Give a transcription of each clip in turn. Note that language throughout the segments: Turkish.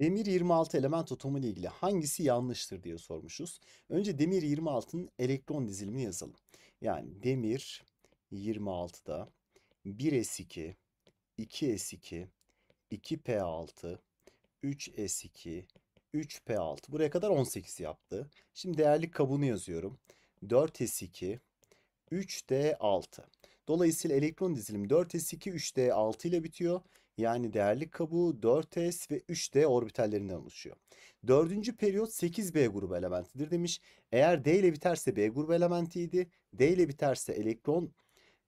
Demir 26 element atomu ile ilgili hangisi yanlıştır diye sormuşuz. Önce demir 26'nın elektron dizilimini yazalım. Yani demir 26'da 1s2, 2s2, 2p6, 3s2, 3p6. Buraya kadar 18 yaptı. Şimdi değerli kabuğunu yazıyorum. 4s2, 3d6. Dolayısıyla elektron dizilim 4s2, 3d6 ile bitiyor yani değerlik kabuğu 4s ve 3d orbitallerinden oluşuyor. Dördüncü periyot 8b grubu elementidir demiş. Eğer d ile biterse b grubu elementiydi. D ile biterse elektron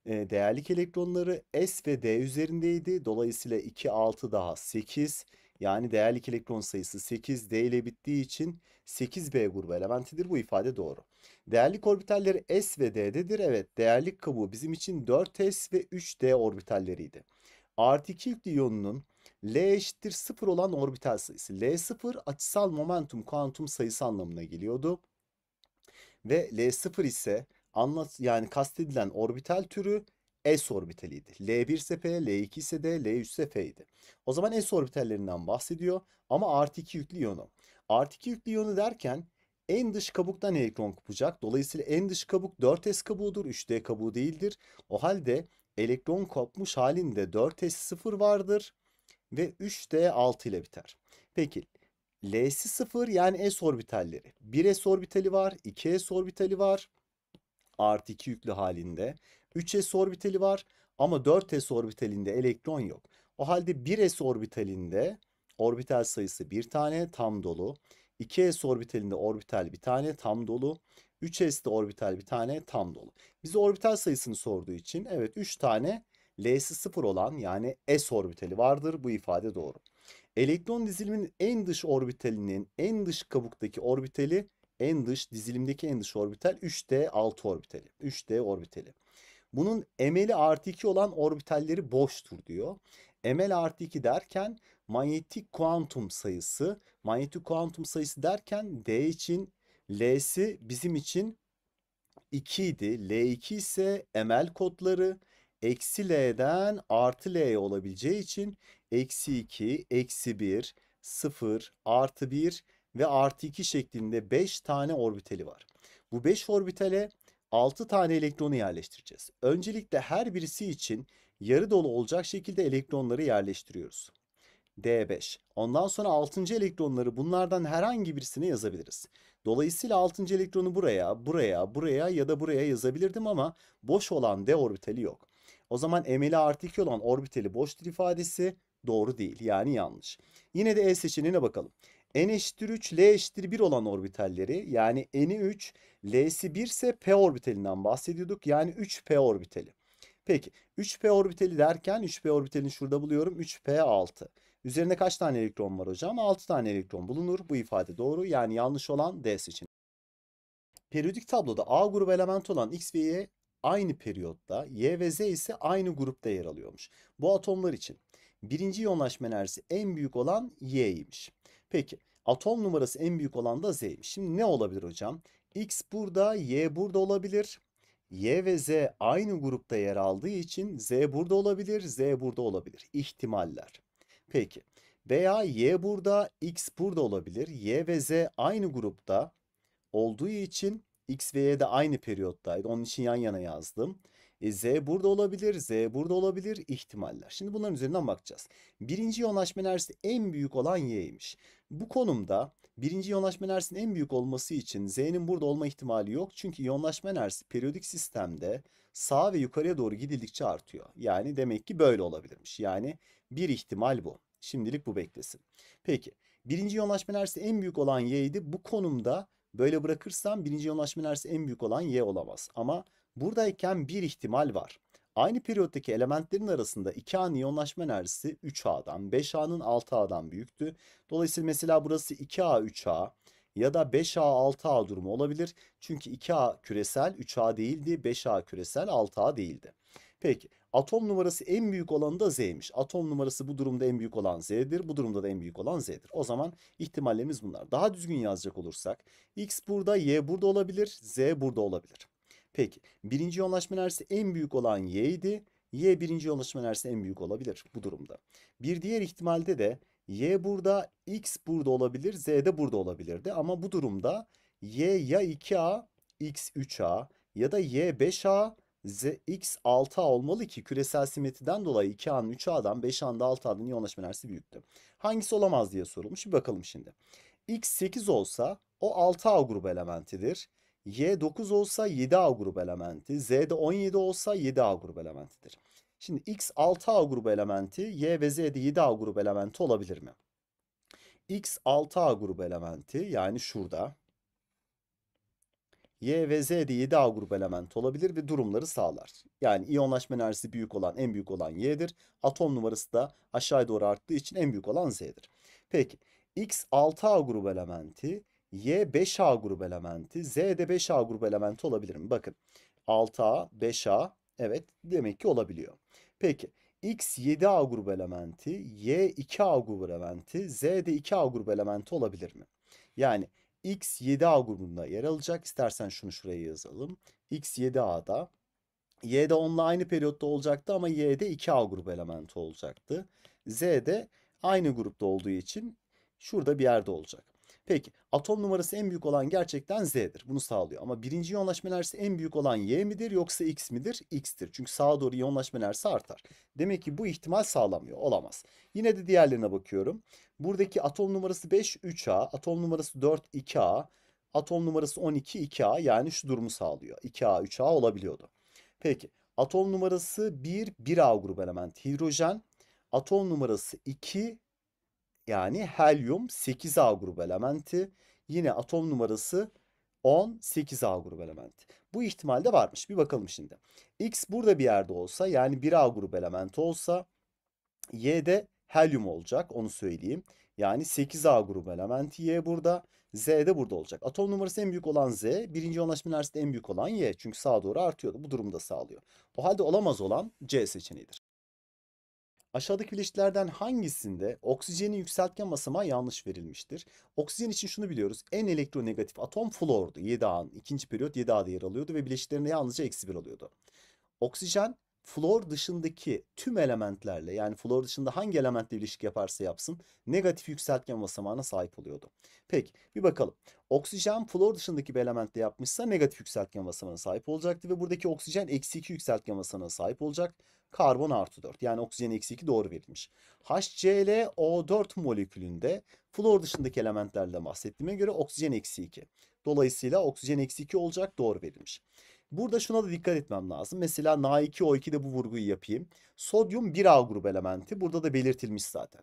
e, değerlik elektronları s ve d üzerindeydi. Dolayısıyla 2 6 daha 8 yani değerlik elektron sayısı 8 d ile bittiği için 8b grubu elementidir. Bu ifade doğru. Değerlik orbitalleri s ve d'dedir. Evet değerlik kabuğu bizim için 4s ve 3d orbitalleriydi artı 2 iyonunun L eşittir 0 olan orbital sayısı. L0 açısal momentum kuantum sayısı anlamına geliyordu. Ve L0 ise anlat yani kastedilen orbital türü S orbitaliydi. L1 ise P, L2 ise D, L3 ise F idi. O zaman S orbitallerinden bahsediyor ama artı 2 yüklü iyonu. Artı 2 yüklü iyonu derken en dış kabuktan elektron kopacak. Dolayısıyla en dış kabuk 4S kabuğudur, 3D kabuğu değildir. O halde elektron kopmuş halinde 4s0 vardır ve 3d6 ile biter. Peki L'si 0 yani s orbitalleri. 1s orbitali var, 2s orbitali var. Artı 2 yüklü halinde. 3s orbitali var ama 4s orbitalinde elektron yok. O halde 1s orbitalinde orbital sayısı bir tane tam dolu. 2s orbitalinde orbital bir tane tam dolu. 3s'de orbital bir tane tam dolu. Bize orbital sayısını sorduğu için evet 3 tane L'si 0 olan yani s orbitali vardır. Bu ifade doğru. Elektron diziliminin en dış orbitalinin en dış kabuktaki orbitali en dış dizilimdeki en dış orbital 3D6 orbitali. 3D orbitali. Bunun emeli artı 2 olan orbitalleri boştur diyor. Emel artı 2 derken manyetik kuantum sayısı. Manyetik kuantum sayısı derken D için L'si bizim için 2 idi. L2 ise emel kodları eksi L'den artı L'ye olabileceği için eksi 2, eksi 1, 0, artı 1 ve artı 2 şeklinde 5 tane orbitali var. Bu 5 orbitale 6 tane elektronu yerleştireceğiz. Öncelikle her birisi için yarı dolu olacak şekilde elektronları yerleştiriyoruz. D5. Ondan sonra 6. elektronları bunlardan herhangi birisine yazabiliriz. Dolayısıyla 6. elektronu buraya, buraya, buraya ya da buraya yazabilirdim ama boş olan D orbitali yok. O zaman emeli artı 2 olan orbitali boştur ifadesi doğru değil yani yanlış. Yine de E seçeneğine bakalım. N eşittir 3, L eşittir 1 olan orbitalleri yani N'i 3, L'si 1 ise P orbitalinden bahsediyorduk. Yani 3P orbitali. Peki 3P orbitali derken 3P orbitalini şurada buluyorum. 3P6. Üzerinde kaç tane elektron var hocam? 6 tane elektron bulunur. Bu ifade doğru. Yani yanlış olan D seçeneği. Periyodik tabloda A grubu element olan X ve Y aynı periyotta, Y ve Z ise aynı grupta yer alıyormuş. Bu atomlar için birinci yoğunlaşma enerjisi en büyük olan Y'ymiş. Peki atom numarası en büyük olan da Z'ymiş. Şimdi ne olabilir hocam? X burada, Y burada olabilir. Y ve Z aynı grupta yer aldığı için Z burada olabilir, Z burada olabilir. İhtimaller. Peki. Veya y burada, x burada olabilir. Y ve z aynı grupta olduğu için x ve y de aynı periyottaydı. Onun için yan yana yazdım. E, z burada olabilir, z burada olabilir ihtimaller. Şimdi bunların üzerinden bakacağız. Birinci yoğunlaşma enerjisi en büyük olan y'ymiş. Bu konumda birinci yoğunlaşma enerjisinin en büyük olması için z'nin burada olma ihtimali yok. Çünkü yoğunlaşma enerjisi periyodik sistemde sağa ve yukarıya doğru gidildikçe artıyor. Yani demek ki böyle olabilirmiş. Yani bir ihtimal bu. Şimdilik bu beklesin. Peki birinci yoğunlaşma enerjisi en büyük olan y Bu konumda böyle bırakırsam birinci yoğunlaşma enerjisi en büyük olan y olamaz. Ama buradayken bir ihtimal var. Aynı periyottaki elementlerin arasında 2A'nın yoğunlaşma enerjisi 3A'dan, 5A'nın 6A'dan büyüktü. Dolayısıyla mesela burası 2A, 3A, ya da 5A 6A durumu olabilir. Çünkü 2A küresel 3A değildi 5A küresel 6A değildi. Peki atom numarası en büyük olan da Z'ymiş. Atom numarası bu durumda en büyük olan Z'dir. Bu durumda da en büyük olan Z'dir. O zaman ihtimallerimiz bunlar. Daha düzgün yazacak olursak X burada Y burada olabilir Z burada olabilir. Peki birinci yoğunlaşma enerjisi en büyük olan Y Y birinci yoğunlaşma enerjisi en büyük olabilir bu durumda. Bir diğer ihtimalde de Y burada, X burada olabilir, Z de burada olabilirdi. Ama bu durumda Y ya 2A, X 3A ya da Y 5A, Z, X 6A olmalı ki küresel simetriden dolayı 2A'nın 3A'dan 5A'nın da 6A'nın yoğunlaşma enerjisi büyüktü. Hangisi olamaz diye sorulmuş. Bir bakalım şimdi. X 8 olsa o 6A grubu elementidir. Y 9 olsa 7A grubu elementi, Z de 17 olsa 7A grubu elementidir. Şimdi X 6A grubu elementi, Y ve Z de 7A grubu elementi olabilir mi? X 6A grubu elementi yani şurada. Y ve Z de 7A grubu element olabilir ve durumları sağlar. Yani iyonlaşma enerjisi büyük olan en büyük olan Y'dir. Atom numarası da aşağıya doğru arttığı için en büyük olan Z'dir. Peki X 6A grubu elementi, Y 5A grubu elementi, Z de 5A grubu elementi olabilir mi? Bakın 6A, 5A evet demek ki olabiliyor. Peki X 7A grubu elementi, Y 2A grubu elementi, Z de 2A grubu elementi olabilir mi? Yani X 7A grubunda yer alacak. İstersen şunu şuraya yazalım. X 7A'da de onunla aynı periyotta olacaktı ama y de 2A grubu elementi olacaktı. Z de aynı grupta olduğu için şurada bir yerde olacak. Peki atom numarası en büyük olan gerçekten Z'dir. Bunu sağlıyor. Ama birinci yoğunlaşma enerjisi en büyük olan Y midir yoksa X midir? X'tir. Çünkü sağa doğru yoğunlaşma enerjisi artar. Demek ki bu ihtimal sağlamıyor. Olamaz. Yine de diğerlerine bakıyorum. Buradaki atom numarası 5 3A, atom numarası 4 2A, atom numarası 12 2A yani şu durumu sağlıyor. 2A 3A olabiliyordu. Peki atom numarası 1 1A grubu element hidrojen, atom numarası 2 yani helyum 8A grubu elementi. Yine atom numarası 10, 8A grubu elementi. Bu ihtimal de varmış. Bir bakalım şimdi. X burada bir yerde olsa yani 1A grubu elementi olsa Y de helyum olacak onu söyleyeyim. Yani 8A grubu elementi Y burada. Z de burada olacak. Atom numarası en büyük olan Z. Birinci yoğunlaşma enerjisi en büyük olan Y. Çünkü sağa doğru artıyor, Bu durumda sağlıyor. O halde olamaz olan C seçeneğidir. Aşağıdaki bileşiklerden hangisinde oksijenin yükseltgen basamağı yanlış verilmiştir? Oksijen için şunu biliyoruz. En elektronegatif atom flordu. 7A'nın ikinci periyot 7A'da yer alıyordu ve bileşiklerinde yalnızca eksi 1 alıyordu. Oksijen flor dışındaki tüm elementlerle yani flor dışında hangi elementle ilişki yaparsa yapsın negatif yükseltgen basamağına sahip oluyordu. Peki bir bakalım. Oksijen flor dışındaki bir elementle yapmışsa negatif yükseltgen basamağına sahip olacaktı ve buradaki oksijen eksi 2 yükseltgen basamağına sahip olacak. Karbon artı 4 yani oksijen eksi 2 doğru verilmiş. HClO4 molekülünde flor dışındaki elementlerle bahsettiğime göre oksijen eksi 2. Dolayısıyla oksijen eksi 2 olacak doğru verilmiş. Burada şuna da dikkat etmem lazım. Mesela Na2O2'de bu vurguyu yapayım. Sodyum 1A grubu elementi burada da belirtilmiş zaten.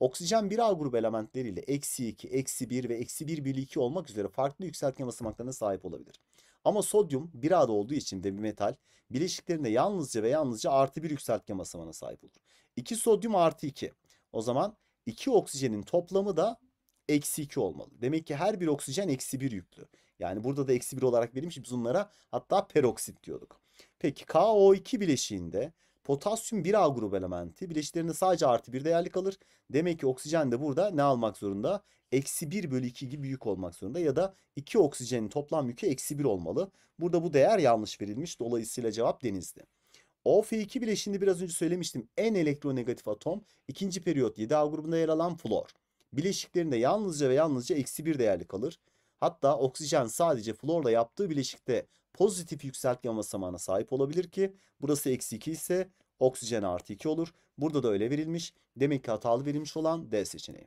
Oksijen 1A grubu elementleriyle eksi 2, eksi 1 ve eksi 1 bölü 2 olmak üzere farklı yükseltme basamaklarına sahip olabilir. Ama sodyum 1A'da olduğu için de bir metal bileşiklerinde yalnızca ve yalnızca artı bir yükseltme basamağına sahip olur. 2 sodyum artı 2. O zaman 2 oksijenin toplamı da eksi 2 olmalı. Demek ki her bir oksijen eksi 1 yüklü. Yani burada da eksi 1 olarak verilmiş biz bunlara hatta peroksit diyorduk. Peki KO2 bileşiğinde Potasyum bir A grup elementi. Bileşiklerinde sadece artı bir değerli kalır. Demek ki oksijen de burada ne almak zorunda? Eksi 1 bölü 2 gibi büyük olmak zorunda. Ya da 2 oksijenin toplam yükü eksi 1 olmalı. Burada bu değer yanlış verilmiş. Dolayısıyla cevap denizdi. OF2 bileşiğinde biraz önce söylemiştim. En elektronegatif atom. ikinci periyot 7A grubunda yer alan flor. Bileşiklerinde yalnızca ve yalnızca eksi 1 değerli kalır. Hatta oksijen sadece florla yaptığı bileşikte pozitif yükseltme basamağına sahip olabilir ki burası eksi 2 ise oksijen artı 2 olur. Burada da öyle verilmiş. Demek ki hatalı verilmiş olan D seçeneği.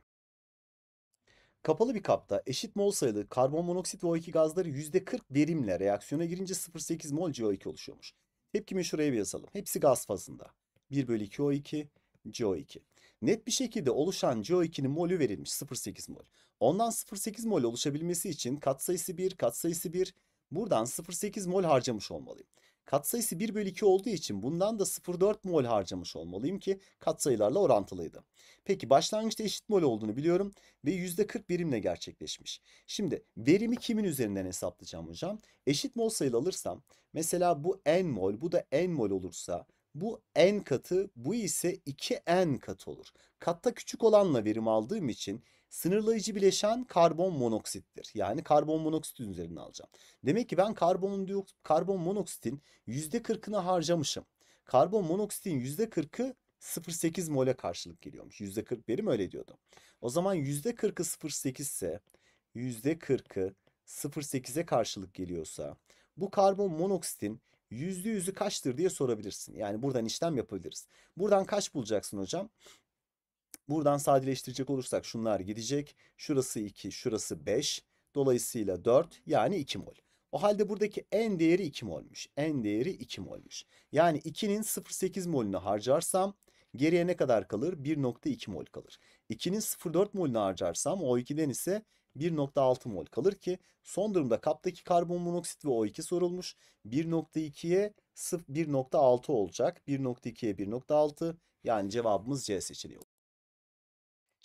Kapalı bir kapta eşit mol sayılı karbon monoksit ve O2 gazları %40 verimle reaksiyona girince 0.8 mol CO2 oluşuyormuş. Tepkimi şuraya bir yazalım. Hepsi gaz fazında. 1 bölü 2 O2 CO2. Net bir şekilde oluşan CO2'nin molü verilmiş 0.8 mol. Ondan 0.8 mol oluşabilmesi için katsayısı 1, katsayısı 1, Buradan 0.8 mol harcamış olmalıyım. Katsayısı 1 bölü 2 olduğu için bundan da 0.4 mol harcamış olmalıyım ki katsayılarla orantılıydı. Peki başlangıçta eşit mol olduğunu biliyorum ve %40 birimle gerçekleşmiş. Şimdi verimi kimin üzerinden hesaplayacağım hocam? Eşit mol sayılı alırsam mesela bu n mol bu da n mol olursa bu n katı bu ise 2n katı olur. Katta küçük olanla verim aldığım için Sınırlayıcı bileşen karbon monoksittir. Yani karbon monoksit üzerine alacağım. Demek ki ben karbon, karbon monoksitin %40'ını harcamışım. Karbon monoksitin %40'ı 0.8 mole karşılık geliyormuş. %40 verim öyle diyordu. O zaman %40'ı 0.8 ise %40'ı 0.8'e karşılık geliyorsa bu karbon monoksitin %100'ü kaçtır diye sorabilirsin. Yani buradan işlem yapabiliriz. Buradan kaç bulacaksın hocam? Buradan sadeleştirecek olursak şunlar gidecek. Şurası 2, şurası 5. Dolayısıyla 4 yani 2 mol. O halde buradaki en değeri 2 molmuş. En değeri 2 molmuş. Yani 2'nin 0.8 molünü harcarsam geriye ne kadar kalır? 1.2 mol kalır. 2'nin 0.4 molünü harcarsam O2'den ise 1.6 mol kalır ki son durumda kaptaki karbon monoksit ve O2 sorulmuş. 1.2'ye 1.6 olacak. 1.2'ye 1.6 yani cevabımız C seçeneği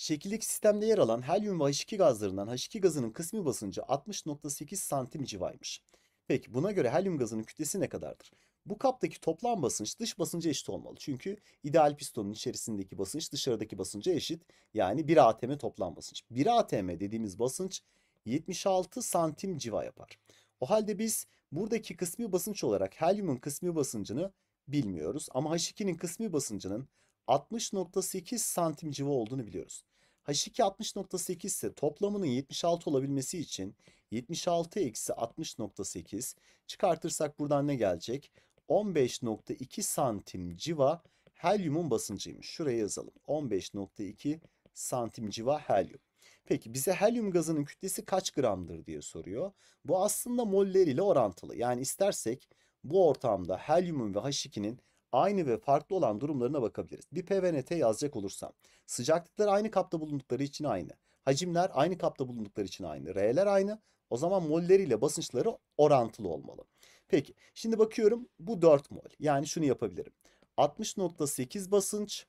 Şekildeki sistemde yer alan helyum ve H2 gazlarından H2 gazının kısmi basıncı 60.8 santim civaymış. Peki buna göre helyum gazının kütlesi ne kadardır? Bu kaptaki toplam basınç dış basınca eşit olmalı. Çünkü ideal pistonun içerisindeki basınç dışarıdaki basınca eşit. Yani 1 atm toplam basınç. 1 atm dediğimiz basınç 76 santim civa yapar. O halde biz buradaki kısmi basınç olarak helyumun kısmi basıncını bilmiyoruz. Ama H2'nin kısmi basıncının 60.8 santim civa olduğunu biliyoruz. H2 ise toplamının 76 olabilmesi için 76 eksi 60.8 çıkartırsak buradan ne gelecek? 15.2 santim civa helyumun basıncıymış. Şuraya yazalım. 15.2 santim civa helyum. Peki bize helyum gazının kütlesi kaç gramdır diye soruyor. Bu aslında moller ile orantılı. Yani istersek bu ortamda helyumun ve H2'nin aynı ve farklı olan durumlarına bakabiliriz. Bir PVNT yazacak olursam Sıcaklıklar aynı kapta bulundukları için aynı. Hacimler aynı kapta bulundukları için aynı. R'ler aynı. O zaman molleriyle basınçları orantılı olmalı. Peki şimdi bakıyorum bu 4 mol. Yani şunu yapabilirim. 60.8 basınç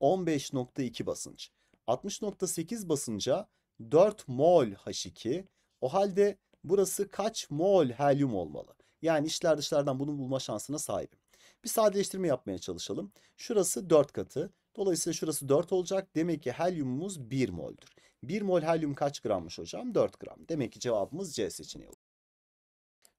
15.2 basınç. 60.8 basınca 4 mol H2. O halde burası kaç mol helyum olmalı? Yani işler dışlardan bunu bulma şansına sahibim. Bir sadeleştirme yapmaya çalışalım. Şurası 4 katı. Dolayısıyla şurası 4 olacak. Demek ki helyumumuz 1 moldür. 1 mol helyum kaç grammış hocam? 4 gram. Demek ki cevabımız C seçeneği olur.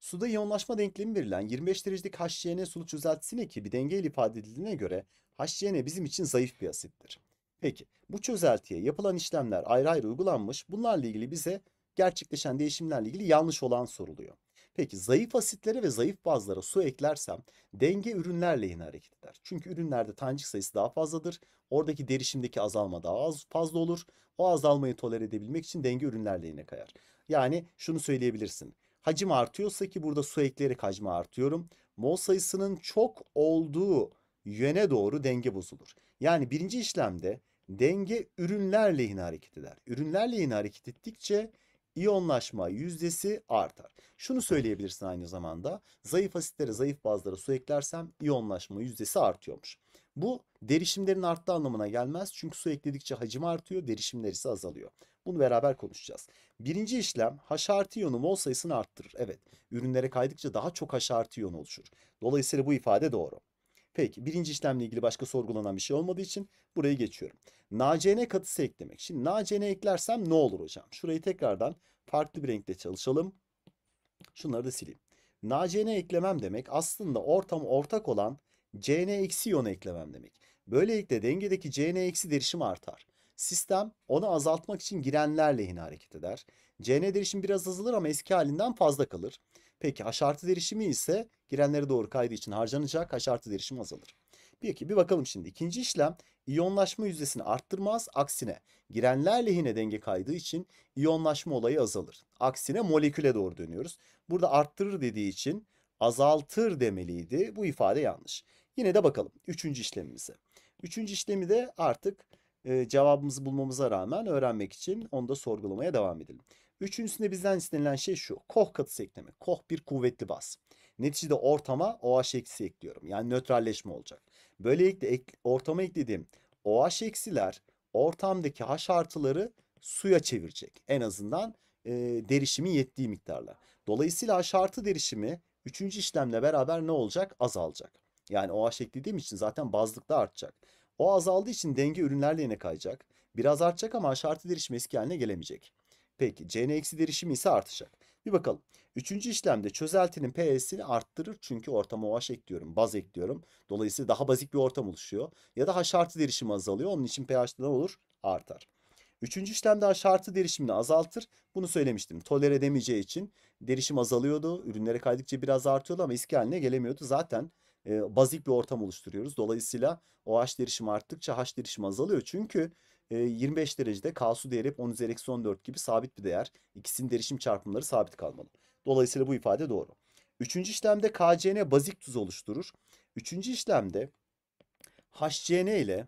Suda iyonlaşma denklemi verilen 25 derecelik HCN sulu çözeltisinin bir dengeyle ifade edildiğine göre HCN bizim için zayıf bir asittir. Peki bu çözeltiye yapılan işlemler ayrı ayrı uygulanmış. Bunlarla ilgili bize gerçekleşen değişimlerle ilgili yanlış olan soruluyor. Peki zayıf asitlere ve zayıf bazlara su eklersem denge ürünler lehine hareket eder. Çünkü ürünlerde tanecik sayısı daha fazladır. Oradaki derişimdeki azalma daha az fazla olur. O azalmayı toler edebilmek için denge ürünler lehine kayar. Yani şunu söyleyebilirsin. Hacim artıyorsa ki burada su ekleyerek hacmi artıyorum. Mol sayısının çok olduğu yöne doğru denge bozulur. Yani birinci işlemde denge ürünler lehine hareket eder. Ürünler lehine hareket ettikçe iyonlaşma yüzdesi artar. Şunu söyleyebilirsin aynı zamanda. Zayıf asitlere, zayıf bazlara su eklersem iyonlaşma yüzdesi artıyormuş. Bu derişimlerin arttığı anlamına gelmez. Çünkü su ekledikçe hacim artıyor, derişimler ise azalıyor. Bunu beraber konuşacağız. Birinci işlem H artı iyonu mol sayısını arttırır. Evet, ürünlere kaydıkça daha çok H artı iyon oluşur. Dolayısıyla bu ifade doğru. Peki birinci işlemle ilgili başka sorgulanan bir şey olmadığı için burayı geçiyorum. NaCN katısı eklemek. Şimdi NaCN eklersem ne olur hocam? Şurayı tekrardan farklı bir renkle çalışalım. Şunları da sileyim. NaCN eklemem demek aslında ortam ortak olan CN eksi iyonu eklemem demek. Böylelikle dengedeki CN eksi derişimi artar. Sistem onu azaltmak için girenler lehine hareket eder. CN derişim biraz azalır ama eski halinden fazla kalır. Peki haşartı derişimi ise girenlere doğru kaydığı için harcanacak haşartı derişimi azalır. Peki bir bakalım şimdi. ikinci işlem iyonlaşma yüzdesini arttırmaz. Aksine girenler lehine denge kaydığı için iyonlaşma olayı azalır. Aksine moleküle doğru dönüyoruz. Burada arttırır dediği için azaltır demeliydi. Bu ifade yanlış. Yine de bakalım üçüncü işlemimize. Üçüncü işlemi de artık e, cevabımızı bulmamıza rağmen öğrenmek için onu da sorgulamaya devam edelim. Üçüncüsünde bizden istenilen şey şu. Koh katısı ekleme. Koh bir kuvvetli baz. Neticede ortama OH eksi ekliyorum. Yani nötralleşme olacak. Böylelikle ek, ortama eklediğim OH eksiler ortamdaki H artıları suya çevirecek. En azından e, derişimin yettiği miktarla. Dolayısıyla H artı derişimi üçüncü işlemle beraber ne olacak? Azalacak. Yani OH eklediğim için zaten bazlıkta artacak. O azaldığı için denge ürünlerle yine kayacak. Biraz artacak ama H artı derişimi eski haline gelemeyecek. Peki C'nin eksi derişimi ise artacak. Bir bakalım. Üçüncü işlemde çözeltinin pH'sini arttırır. Çünkü ortama OH ekliyorum. Baz ekliyorum. Dolayısıyla daha bazik bir ortam oluşuyor. Ya da H artı derişimi azalıyor. Onun için pH ne olur? Artar. Üçüncü işlemde H artı derişimini azaltır. Bunu söylemiştim. Toler edemeyeceği için derişim azalıyordu. Ürünlere kaydıkça biraz artıyordu ama eski haline gelemiyordu. Zaten e, bazik bir ortam oluşturuyoruz. Dolayısıyla OH derişimi arttıkça H derişimi azalıyor. Çünkü 25 derecede K'su değeri hep 10 üzeri eksi 14 gibi sabit bir değer. İkisinin derişim çarpımları sabit kalmalı. Dolayısıyla bu ifade doğru. Üçüncü işlemde KCN bazik tuz oluşturur. Üçüncü işlemde HCN ile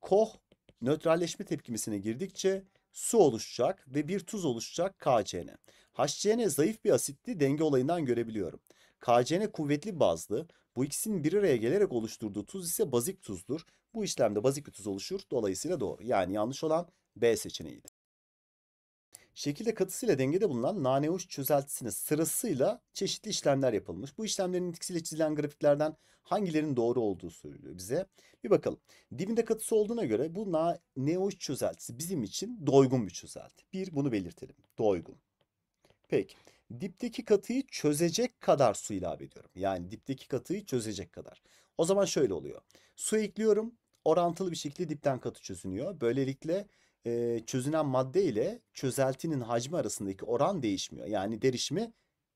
KOH nötralleşme tepkimesine girdikçe su oluşacak ve bir tuz oluşacak KCN. HCN zayıf bir asitli denge olayından görebiliyorum. KCN kuvvetli bazlı. Bu ikisinin bir araya gelerek oluşturduğu tuz ise bazik tuzdur. Bu işlemde bazik bir tuz oluşur. Dolayısıyla doğru. Yani yanlış olan B seçeneğiydi. Şekilde katısıyla dengede bulunan nane uç çözeltisine sırasıyla çeşitli işlemler yapılmış. Bu işlemlerin etkisiyle çizilen grafiklerden hangilerinin doğru olduğu söylüyor bize. Bir bakalım. Dibinde katısı olduğuna göre bu nane uç çözeltisi bizim için doygun bir çözelti. Bir bunu belirtelim. Doygun. Peki dipteki katıyı çözecek kadar su ilave ediyorum. Yani dipteki katıyı çözecek kadar. O zaman şöyle oluyor. Su ekliyorum. Orantılı bir şekilde dipten katı çözünüyor. Böylelikle e, çözünen madde ile çözeltinin hacmi arasındaki oran değişmiyor. Yani derişimi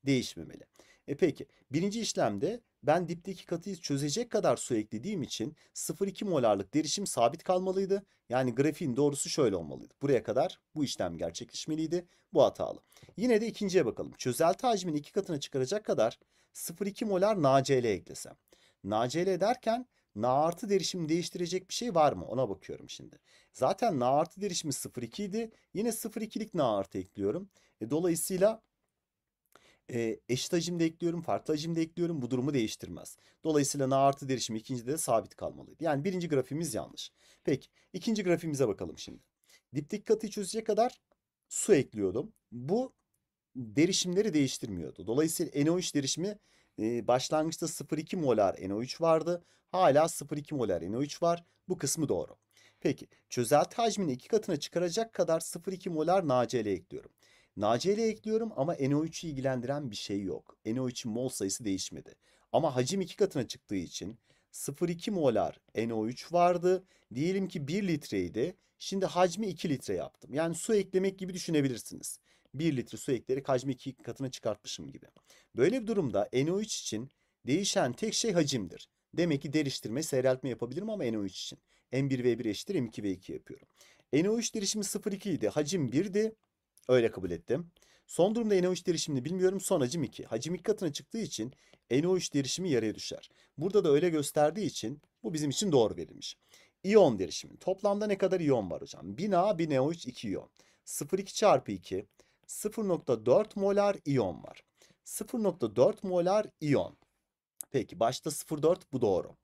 değişmemeli. E peki birinci işlemde ben dipteki katıyı çözecek kadar su eklediğim için 0,2 molarlık derişim sabit kalmalıydı. Yani grafiğin doğrusu şöyle olmalıydı. Buraya kadar bu işlem gerçekleşmeliydi. Bu hatalı. Yine de ikinciye bakalım. Çözelti hacmini iki katına çıkaracak kadar 0,2 molar NaCl eklesem. NaCl derken Na artı derişimi değiştirecek bir şey var mı? Ona bakıyorum şimdi. Zaten Na artı derişimi 0,2 idi. Yine 0,2'lik Na artı ekliyorum. E, dolayısıyla e, eşit hacimde ekliyorum, farklı hacimde ekliyorum bu durumu değiştirmez. Dolayısıyla n artı derişim ikinci de sabit kalmalıydı. Yani birinci grafiğimiz yanlış. Peki ikinci grafiğimize bakalım şimdi. Dipteki katı çözecek kadar su ekliyordum. Bu derişimleri değiştirmiyordu. Dolayısıyla NO3 derişimi e, başlangıçta 0,2 molar NO3 vardı. Hala 0,2 molar NO3 var. Bu kısmı doğru. Peki çözelti hacmini iki katına çıkaracak kadar 0,2 molar NaCl ekliyorum. NaCl'ye ekliyorum ama NO3'ü ilgilendiren bir şey yok. NO3'ün mol sayısı değişmedi. Ama hacim iki katına çıktığı için 0,2 molar NO3 vardı. Diyelim ki 1 litreydi. Şimdi hacmi 2 litre yaptım. Yani su eklemek gibi düşünebilirsiniz. 1 litre su ekleyerek hacmi 2 katına çıkartmışım gibi. Böyle bir durumda NO3 için değişen tek şey hacimdir. Demek ki deriştirme, seyreltme yapabilirim ama NO3 için. M1V1 eşittir M2V2 yapıyorum. NO3 derişimi 0,2 idi. Hacim 1'di. Öyle kabul ettim. Son durumda NO3 derişimini bilmiyorum. Son hacim 2. Hacim 2 katına çıktığı için NO3 derişimi yarıya düşer. Burada da öyle gösterdiği için bu bizim için doğru verilmiş. İyon derişimi. Toplamda ne kadar iyon var hocam? 1000 A, 1000 NO3, 2 iyon. 0,2 çarpı 2. 0,4 molar iyon var. 0,4 molar iyon. Peki başta 0,4 bu doğru.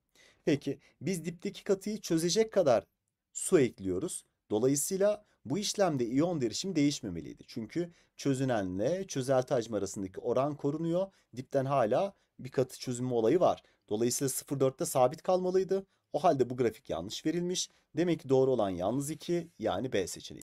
Peki biz dipteki katıyı çözecek kadar su ekliyoruz. Dolayısıyla bu işlemde iyon derişimi değişmemeliydi. Çünkü çözünenle çözelti hacmi arasındaki oran korunuyor. Dipten hala bir katı çözünme olayı var. Dolayısıyla 0.4'te sabit kalmalıydı. O halde bu grafik yanlış verilmiş. Demek ki doğru olan yalnız 2 yani B seçeneği.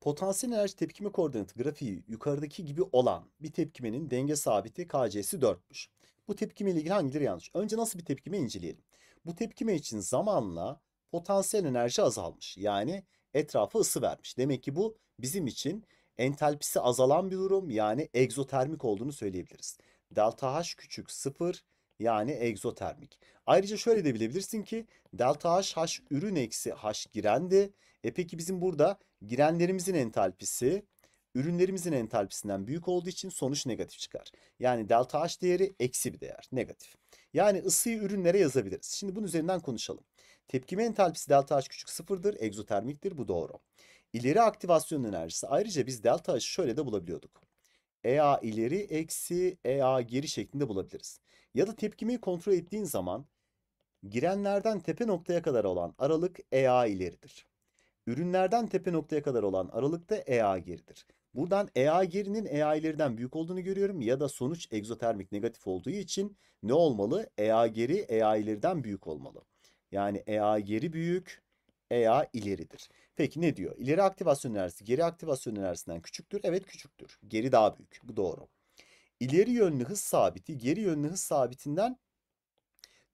Potansiyel enerji tepkime koordinatı grafiği yukarıdaki gibi olan bir tepkimenin denge sabiti KC'si 4'müş. Bu tepkime ile ilgili hangileri yanlış? Önce nasıl bir tepkime inceleyelim. Bu tepkime için zamanla potansiyel enerji azalmış. Yani etrafa ısı vermiş. Demek ki bu bizim için entalpisi azalan bir durum yani egzotermik olduğunu söyleyebiliriz. Delta H küçük 0 yani egzotermik. Ayrıca şöyle de bilebilirsin ki delta H H ürün eksi H girendi. E peki bizim burada girenlerimizin entalpisi ürünlerimizin entalpisinden büyük olduğu için sonuç negatif çıkar. Yani delta H değeri eksi bir değer negatif. Yani ısıyı ürünlere yazabiliriz. Şimdi bunun üzerinden konuşalım. Tepkime entalpisi delta H küçük sıfırdır. Egzotermiktir. Bu doğru. İleri aktivasyon enerjisi. Ayrıca biz delta H'ı şöyle de bulabiliyorduk. EA ileri eksi EA geri şeklinde bulabiliriz. Ya da tepkimeyi kontrol ettiğin zaman girenlerden tepe noktaya kadar olan aralık EA ileridir. Ürünlerden tepe noktaya kadar olan aralıkta EA geridir. Buradan EA gerinin EA ileriden büyük olduğunu görüyorum ya da sonuç egzotermik negatif olduğu için ne olmalı? EA geri EA ileriden büyük olmalı. Yani EA geri büyük, EA ileridir. Peki ne diyor? İleri aktivasyon enerjisi geri aktivasyon enerjisinden küçüktür. Evet küçüktür. Geri daha büyük. Bu doğru. İleri yönlü hız sabiti geri yönlü hız sabitinden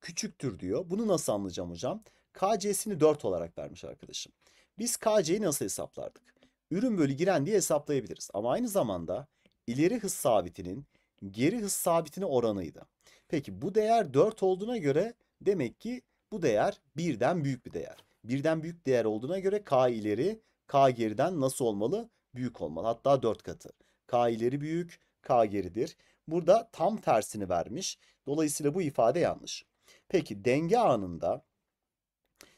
küçüktür diyor. Bunu nasıl anlayacağım hocam? KC'sini 4 olarak vermiş arkadaşım. Biz KC'yi nasıl hesaplardık? Ürün bölü giren diye hesaplayabiliriz. Ama aynı zamanda ileri hız sabitinin geri hız sabitine oranıydı. Peki bu değer 4 olduğuna göre demek ki bu değer birden büyük bir değer. Birden büyük değer olduğuna göre k ileri k geriden nasıl olmalı? Büyük olmalı. Hatta 4 katı. K ileri büyük, k geridir. Burada tam tersini vermiş. Dolayısıyla bu ifade yanlış. Peki denge anında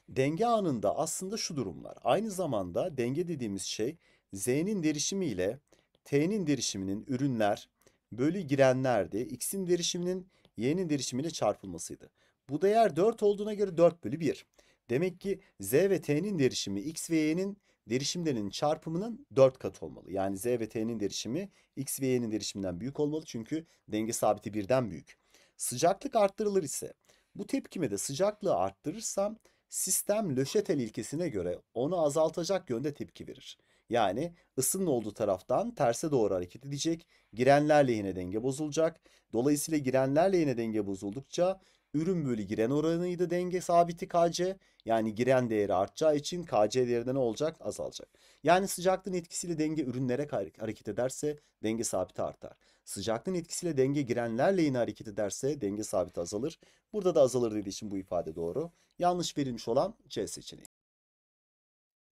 denge anında aslında şu durumlar. Aynı zamanda denge dediğimiz şey z'nin derişimi ile t'nin derişiminin ürünler bölü girenlerdi. x'in derişiminin y'nin derişimiyle çarpılmasıydı. Bu değer 4 olduğuna göre 4 bölü 1. Demek ki z ve t'nin derişimi x ve y'nin derişimlerinin çarpımının 4 katı olmalı. Yani z ve t'nin derişimi x ve y'nin derişiminden büyük olmalı. Çünkü denge sabiti birden büyük. Sıcaklık arttırılır ise bu tepkime de sıcaklığı arttırırsam sistem Löşetel ilkesine göre onu azaltacak yönde tepki verir. Yani ısının olduğu taraftan terse doğru hareket edecek. Girenler lehine denge bozulacak. Dolayısıyla girenler lehine denge bozuldukça Ürün bölü giren oranıydı denge sabiti KC. Yani giren değeri artacağı için KC değeri ne olacak? Azalacak. Yani sıcaklığın etkisiyle denge ürünlere hareket ederse denge sabiti artar. Sıcaklığın etkisiyle denge girenlerle yine hareket ederse denge sabiti azalır. Burada da azalır dediği için bu ifade doğru. Yanlış verilmiş olan C seçeneği.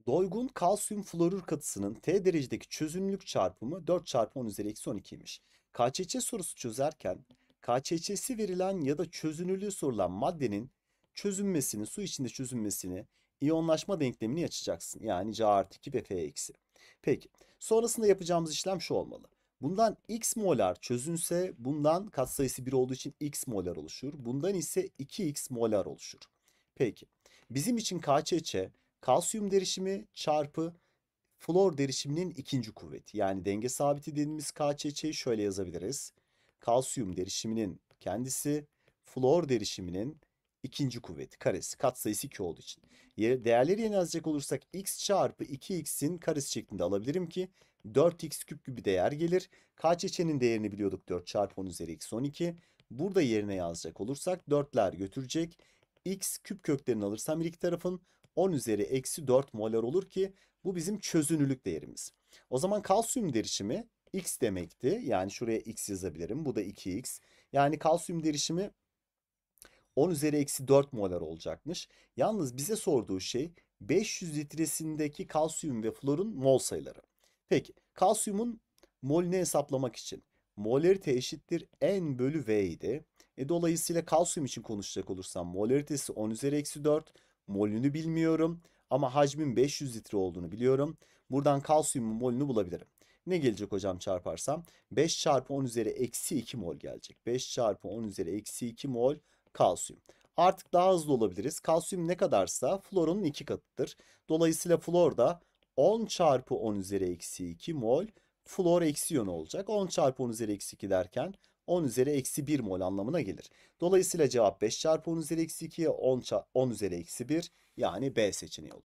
Doygun kalsiyum florür katısının T derecedeki çözünürlük çarpımı 4 çarpı 10 üzeri eksi 12 imiş. KÇÇ sorusu çözerken KÇÇ'si verilen ya da çözünürlüğü sorulan maddenin çözünmesini, su içinde çözünmesini, iyonlaşma denklemini açacaksın. Yani C artı 2 ve F eksi. Peki sonrasında yapacağımız işlem şu olmalı. Bundan x molar çözünse bundan katsayısı 1 olduğu için x molar oluşur. Bundan ise 2x molar oluşur. Peki bizim için KÇÇ kalsiyum derişimi çarpı flor derişiminin ikinci kuvveti. Yani denge sabiti dediğimiz KÇÇ'yi şöyle yazabiliriz kalsiyum derişiminin kendisi flor derişiminin ikinci kuvveti karesi katsayısı 2 olduğu için. Değerleri yeni yazacak olursak x çarpı 2x'in karesi şeklinde alabilirim ki 4x küp gibi değer gelir. K çeçenin değerini biliyorduk 4 çarpı 10 üzeri x 12. Burada yerine yazacak olursak 4'ler götürecek. x küp köklerini alırsam ilk tarafın 10 üzeri eksi 4 molar olur ki bu bizim çözünürlük değerimiz. O zaman kalsiyum derişimi x demekti. Yani şuraya x yazabilirim. Bu da 2x. Yani kalsiyum derişimi 10 üzeri eksi 4 molar olacakmış. Yalnız bize sorduğu şey 500 litresindeki kalsiyum ve florun mol sayıları. Peki kalsiyumun molünü hesaplamak için molarite eşittir n bölü v idi. E, dolayısıyla kalsiyum için konuşacak olursam molaritesi 10 üzeri eksi 4 molünü bilmiyorum ama hacmin 500 litre olduğunu biliyorum. Buradan kalsiyumun molünü bulabilirim. Ne gelecek hocam çarparsam? 5 çarpı 10 üzeri eksi 2 mol gelecek. 5 çarpı 10 üzeri eksi 2 mol kalsiyum. Artık daha hızlı olabiliriz. Kalsiyum ne kadarsa florun 2 katıdır. Dolayısıyla flor da 10 çarpı 10 üzeri eksi 2 mol flor eksiyonu olacak. 10 çarpı 10 üzeri eksi 2 derken 10 üzeri eksi 1 mol anlamına gelir. Dolayısıyla cevap 5 çarpı 10 üzeri eksi 2, 10, 10 üzeri eksi 1 yani B seçeneği olur.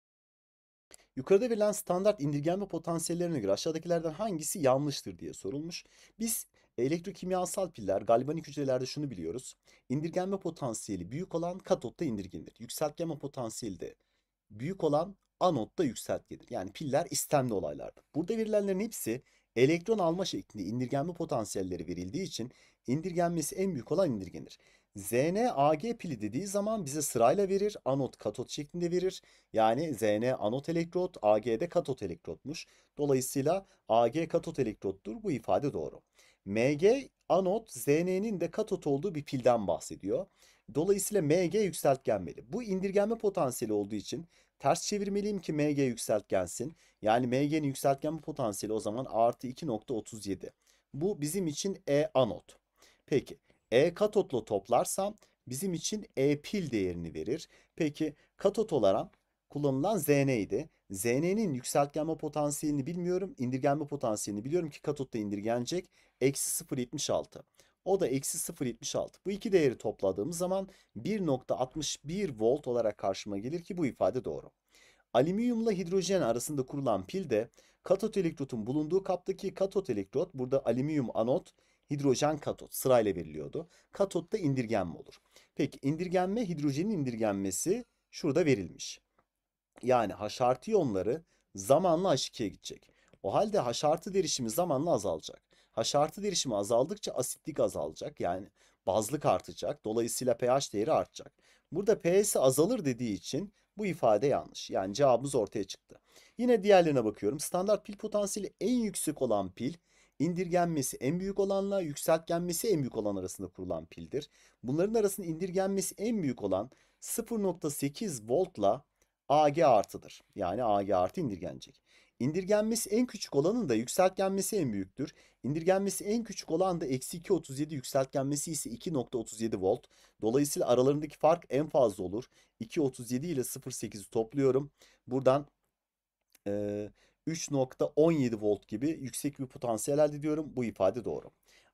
Yukarıda verilen standart indirgenme potansiyellerine göre aşağıdakilerden hangisi yanlıştır diye sorulmuş. Biz e, elektrokimyasal piller, galvanik hücrelerde şunu biliyoruz. İndirgenme potansiyeli büyük olan katotta indirgenir. Yükseltgenme potansiyeli de büyük olan anotta yükseltgenir. Yani piller istemli olaylardır. Burada verilenlerin hepsi elektron alma şeklinde indirgenme potansiyelleri verildiği için indirgenmesi en büyük olan indirgenir. ZN-AG pili dediği zaman bize sırayla verir. Anot katot şeklinde verir. Yani ZN anot elektrot, AG de katot elektrotmuş. Dolayısıyla AG katot elektrottur. Bu ifade doğru. MG anot, ZN'nin de katot olduğu bir pilden bahsediyor. Dolayısıyla MG yükseltgenmeli. Bu indirgenme potansiyeli olduğu için ters çevirmeliyim ki MG yükseltgensin. Yani MG'nin yükseltgenme potansiyeli o zaman artı 2.37. Bu bizim için E anot. Peki e katotlu toplarsam bizim için E pil değerini verir. Peki katot olarak kullanılan Zn Zn'nin yükseltgenme potansiyelini bilmiyorum. İndirgenme potansiyelini biliyorum ki katotta indirgenecek. Eksi 0.76. O da eksi 0.76. Bu iki değeri topladığımız zaman 1.61 volt olarak karşıma gelir ki bu ifade doğru. Alüminyumla hidrojen arasında kurulan pil de katot elektrotun bulunduğu kaptaki katot elektrot burada alüminyum anot hidrojen katot sırayla veriliyordu. Katotta indirgenme olur. Peki indirgenme hidrojenin indirgenmesi şurada verilmiş. Yani H artı iyonları zamanla H2'ye gidecek. O halde H artı derişimi zamanla azalacak. H artı derişimi azaldıkça asitlik azalacak. Yani bazlık artacak. Dolayısıyla pH değeri artacak. Burada pH'si azalır dediği için bu ifade yanlış. Yani cevabımız ortaya çıktı. Yine diğerlerine bakıyorum. Standart pil potansiyeli en yüksek olan pil İndirgenmesi en büyük olanla yükseltgenmesi en büyük olan arasında kurulan pildir. Bunların arasında indirgenmesi en büyük olan 0.8 voltla AG artıdır. Yani AG artı indirgenecek. İndirgenmesi en küçük olanın da yükseltgenmesi en büyüktür. İndirgenmesi en küçük olan da eksi 2.37 yükseltgenmesi ise 2.37 volt. Dolayısıyla aralarındaki fark en fazla olur. 2.37 ile 0.8'i topluyorum. Buradan ee, 3.17 volt gibi yüksek bir potansiyel elde ediyorum. Bu ifade doğru.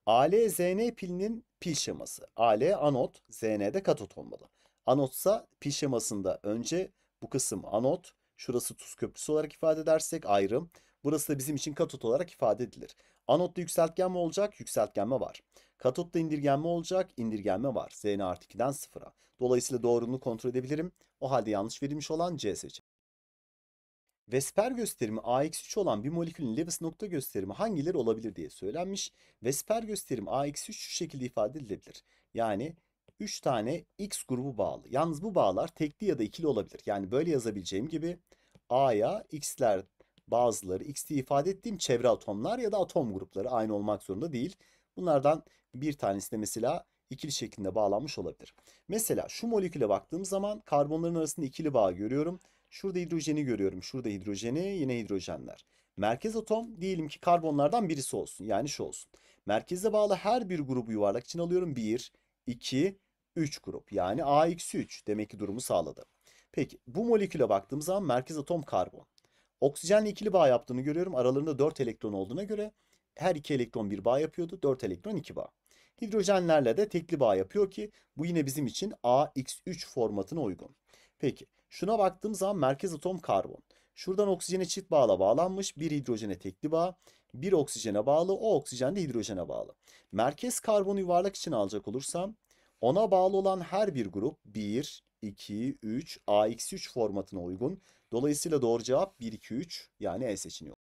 AL-ZN pilinin pil şeması. AL anot, ZN de katot olmalı. Anotsa pil şemasında önce bu kısım anot, şurası tuz köprüsü olarak ifade edersek ayrım. Burası da bizim için katot olarak ifade edilir. Anotta yükseltgen mi olacak? Yükseltgenme var. Katotta indirgenme olacak? İndirgenme var. Zn artı 2'den 0'a. Dolayısıyla doğruluğunu kontrol edebilirim. O halde yanlış verilmiş olan C seçeneği. Vesper gösterimi AX3 olan bir molekülün Lewis nokta gösterimi hangileri olabilir diye söylenmiş. Vesper gösterimi AX3 şu şekilde ifade edilebilir. Yani 3 tane X grubu bağlı. Yalnız bu bağlar tekli ya da ikili olabilir. Yani böyle yazabileceğim gibi A'ya X'ler bazıları X diye ifade ettiğim çevre atomlar ya da atom grupları aynı olmak zorunda değil. Bunlardan bir tanesi de mesela ikili şeklinde bağlanmış olabilir. Mesela şu moleküle baktığım zaman karbonların arasında ikili bağ görüyorum. Şurada hidrojeni görüyorum. Şurada hidrojeni yine hidrojenler. Merkez atom diyelim ki karbonlardan birisi olsun. Yani şu olsun. Merkeze bağlı her bir grubu yuvarlak için alıyorum. 1, 2, 3 grup. Yani AX3 demek ki durumu sağladı. Peki bu moleküle baktığım zaman merkez atom karbon. Oksijenle ikili bağ yaptığını görüyorum. Aralarında 4 elektron olduğuna göre her 2 elektron bir bağ yapıyordu. 4 elektron 2 bağ. Hidrojenlerle de tekli bağ yapıyor ki bu yine bizim için AX3 formatına uygun. Peki Şuna baktığım zaman merkez atom karbon. Şuradan oksijene çift bağla bağlanmış. Bir hidrojene tekli bağ. Bir oksijene bağlı. O oksijen de hidrojene bağlı. Merkez karbonu yuvarlak için alacak olursam ona bağlı olan her bir grup 1, 2, 3, AX3 formatına uygun. Dolayısıyla doğru cevap 1, 2, 3 yani E seçeneği.